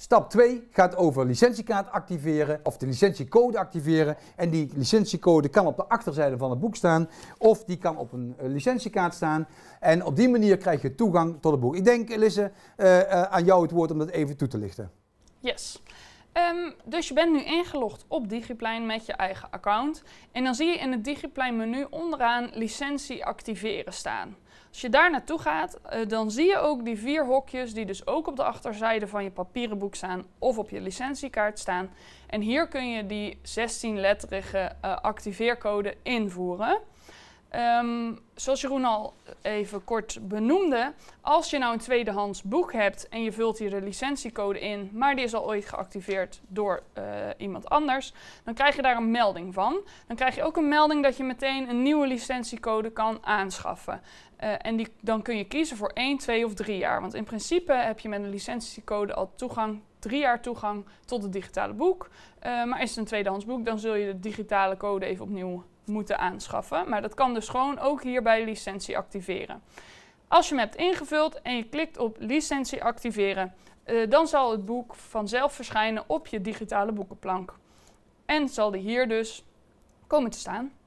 Stap 2 gaat over licentiekaart activeren of de licentiecode activeren. En die licentiecode kan op de achterzijde van het boek staan of die kan op een eh, licentiekaart staan. En op die manier krijg je toegang tot het boek. Ik denk, Elisse, eh, eh, aan jou het woord om dat even toe te lichten. Yes. Ehm, dus je bent nu ingelogd op Digiplein met je eigen account. En dan zie je in het Digiplein menu onderaan licentie activeren staan. Als je daar naartoe gaat, eh, dan zie je ook die vier hokjes die dus ook op de achterzijde van je papieren boek staan of op je licentiekaart staan. En hier kun je die 16-letterige uh, eh, activeercode invoeren. Ehm, zoals Jeroen al even kort benoemde, als je nou een tweedehands boek hebt en je vult hier de licentiecode in, maar die is al ooit geactiveerd door eh, iemand anders, dan krijg je daar een melding van. Dan krijg je ook een melding dat je meteen een nieuwe licentiecode kan aanschaffen. Eh, en die, dan kun je kiezen voor 1, 2 of 3 jaar. Want in principe heb je met een licentiecode al toegang, 3 jaar toegang tot het digitale boek. Eh, maar is het een tweedehands boek, dan zul je de digitale code even opnieuw moeten aanschaffen. Maar dat kan dus gewoon ook hier bij licentie activeren. Als je hem hebt ingevuld en je klikt op licentie activeren, eh, dan zal het boek vanzelf verschijnen op je digitale boekenplank. En zal die hier dus komen te staan.